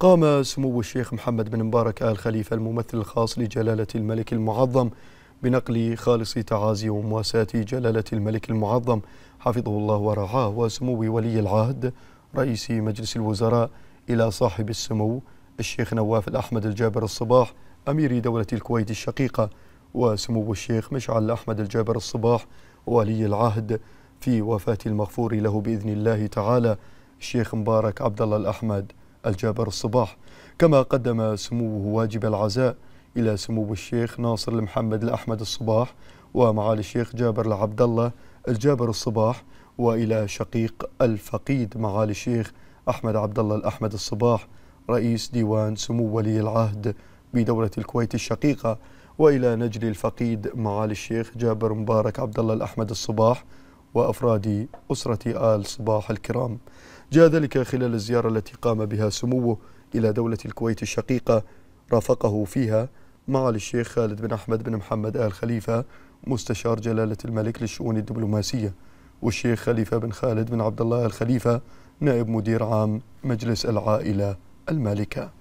قام سمو الشيخ محمد بن مبارك آل خليفة الممثل الخاص لجلالة الملك المعظم بنقل خالص تعازي ومواساة جلالة الملك المعظم حفظه الله ورعاه وسمو ولي العهد رئيس مجلس الوزراء إلى صاحب السمو الشيخ نواف الأحمد الجابر الصباح أمير دولة الكويت الشقيقة وسمو الشيخ مشعل أحمد الجابر الصباح ولي العهد في وفاة المغفور له بإذن الله تعالى الشيخ مبارك عبد الله الأحمد الجابر الصباح كما قدم سموه واجب العزاء إلى سمو الشيخ ناصر المحمد الأحمد الصباح ومعالي الشيخ جابر العبد الله الجابر الصباح وإلى شقيق الفقيد معالي الشيخ أحمد عبد الله الأحمد الصباح رئيس ديوان سمو ولي العهد بدولة الكويت الشقيقة وإلى نجل الفقيد معالي الشيخ جابر مبارك عبد الله الأحمد الصباح وأفراد أسرة آل صباح الكرام جاء ذلك خلال الزيارة التي قام بها سموه إلى دولة الكويت الشقيقة رافقه فيها معالي الشيخ خالد بن أحمد بن محمد آل خليفة مستشار جلالة الملك للشؤون الدبلوماسية والشيخ خليفة بن خالد بن عبد الله آل خليفة نائب مدير عام مجلس العائلة المالكة